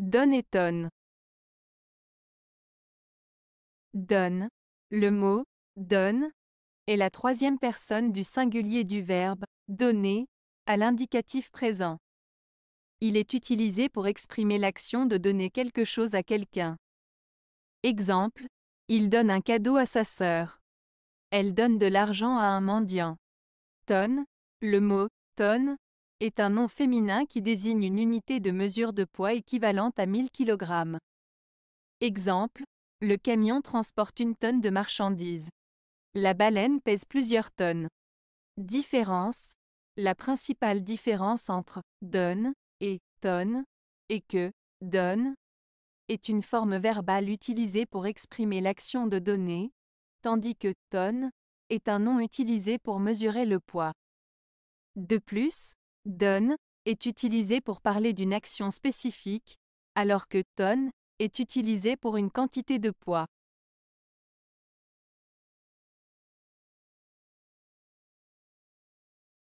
Donne et tonne. Donne. Le mot donne est la troisième personne du singulier du verbe donner à l'indicatif présent. Il est utilisé pour exprimer l'action de donner quelque chose à quelqu'un. Exemple, il donne un cadeau à sa sœur. Elle donne de l'argent à un mendiant. Tonne, le mot tonne est un nom féminin qui désigne une unité de mesure de poids équivalente à 1000 kg. Exemple, le camion transporte une tonne de marchandises. La baleine pèse plusieurs tonnes. Différence La principale différence entre donne et tonne est que donne est une forme verbale utilisée pour exprimer l'action de donner, tandis que tonne est un nom utilisé pour mesurer le poids. De plus, « Donne » est utilisé pour parler d'une action spécifique, alors que tonne » est utilisé pour une quantité de poids.